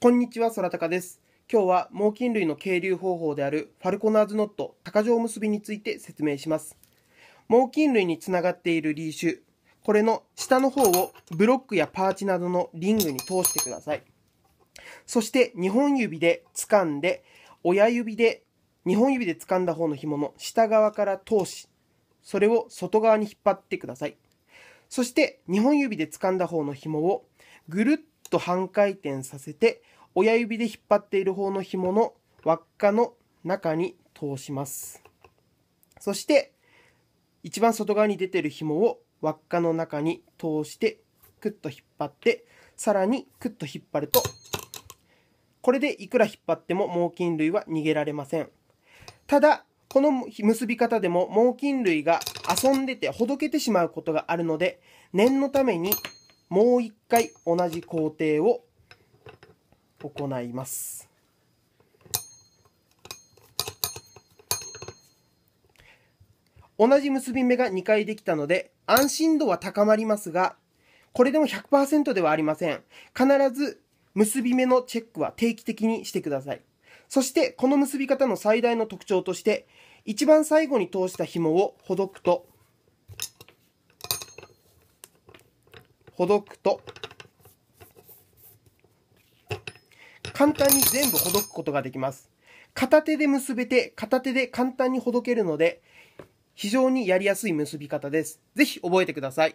こんにちは、空高です。今日は猛禽類の係留方法であるファルコナーズノット鷹城結びについて説明します。猛禽類につながっているリーシュ、これの下の方をブロックやパーチなどのリングに通してください。そして2本指で掴んで、親指で、2本指で掴んだ方の紐の下側から通し、それを外側に引っ張ってください。そして2本指で掴んだ方の紐をぐるっと半回転させて、親指で引っ張っている方の紐の輪っかの中に通します。そして、一番外側に出てる紐を輪っかの中に通して、クッと引っ張って、さらにクッと引っ張ると、これでいくら引っ張っても猛禽類は逃げられません。ただ、この結び方でも猛禽類が遊んでてほどけてしまうことがあるので、念のためにもう一回同じ工程を行います。同じ結び目が2回できたので安心度は高まりますが、これでも100%ではありません。必ず結び目のチェックは定期的にしてください。そしてこの結び方の最大の特徴として、一番最後に通した紐をほどくとほどくと、簡単に全部ほどくことができます。片手で結べて、片手で簡単にほどけるので、非常にやりやすい結び方です。是非覚えてください。